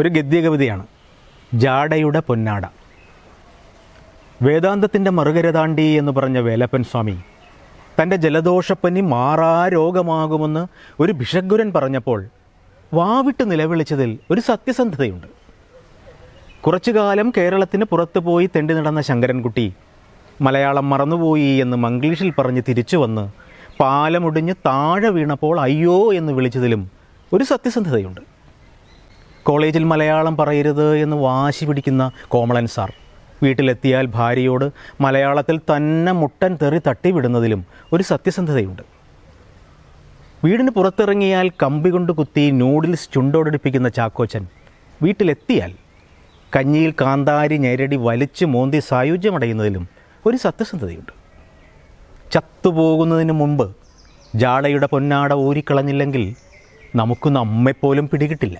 ഒരു ഗദ്യകവിതയാണ് ജാടയുടെ പൊന്നാട വേദാന്തത്തിൻ്റെ മറുകര താണ്ടി എന്ന് പറഞ്ഞ വേലപ്പൻ സ്വാമി തൻ്റെ ജലദോഷപ്പനി മാറാ രോഗമാകുമെന്ന് ഒരു ഭിഷഗുരൻ പറഞ്ഞപ്പോൾ വാവിട്ട് നിലവിളിച്ചതിൽ ഒരു സത്യസന്ധതയുണ്ട് കുറച്ചു കാലം കേരളത്തിന് പുറത്തു പോയി തെണ്ടി നടന്ന ശങ്കരൻകുട്ടി മലയാളം മറന്നുപോയി എന്ന് മംഗ്ലീഷിൽ പറഞ്ഞ് തിരിച്ചു വന്ന് പാലമൊടിഞ്ഞ് താഴെ വീണപ്പോൾ അയ്യോ എന്ന് വിളിച്ചതിലും ഒരു സത്യസന്ധതയുണ്ട് കോളേജിൽ മലയാളം പറയരുത് എന്ന് വാശി പിടിക്കുന്ന കോമളൻ സാർ വീട്ടിലെത്തിയാൽ ഭാര്യയോട് മലയാളത്തിൽ തന്നെ മുട്ടൻ തെറി തട്ടിവിടുന്നതിലും ഒരു സത്യസന്ധതയുണ്ട് വീടിന് പുറത്തിറങ്ങിയാൽ കമ്പി കൊണ്ട് കുത്തി നൂഡിൽസ് ചുണ്ടോടിപ്പിക്കുന്ന ചാക്കോച്ചൻ വീട്ടിലെത്തിയാൽ കഞ്ഞിയിൽ കാന്താരി ഞെരടി വലിച്ചു മോന്തി സായുജ്യമടയുന്നതിലും ഒരു സത്യസന്ധതയുണ്ട് ചത്തുപോകുന്നതിന് മുമ്പ് ജാടയുടെ പൊന്നാട ഊരിക്കളഞ്ഞില്ലെങ്കിൽ നമുക്ക് അമ്മയെപ്പോലും പിടികിട്ടില്ല